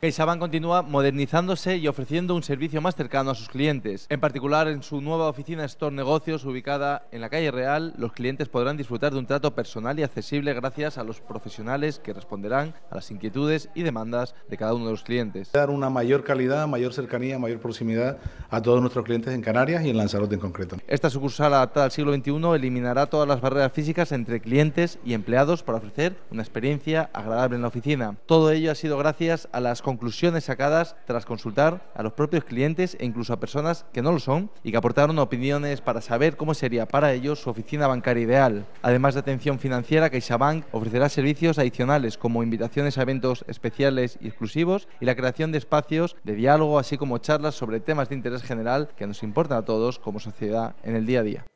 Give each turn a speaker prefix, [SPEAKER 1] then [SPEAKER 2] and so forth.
[SPEAKER 1] CaixaBank continúa modernizándose y ofreciendo un servicio más cercano a sus clientes. En particular, en su nueva oficina Store Negocios, ubicada en la calle Real, los clientes podrán disfrutar de un trato personal y accesible gracias a los profesionales que responderán a las inquietudes y demandas de cada uno de los clientes. Dar
[SPEAKER 2] una mayor calidad, mayor cercanía, mayor proximidad a todos nuestros clientes en Canarias y en Lanzarote en concreto.
[SPEAKER 1] Esta sucursal adaptada al siglo XXI eliminará todas las barreras físicas entre clientes y empleados para ofrecer una experiencia agradable en la oficina. Todo ello ha sido gracias a las conclusiones sacadas tras consultar a los propios clientes e incluso a personas que no lo son y que aportaron opiniones para saber cómo sería para ellos su oficina bancaria ideal. Además de atención financiera, CaixaBank ofrecerá servicios adicionales como invitaciones a eventos especiales y exclusivos y la creación de espacios de diálogo así como charlas sobre temas de interés general que nos importan a todos como sociedad en el día a día.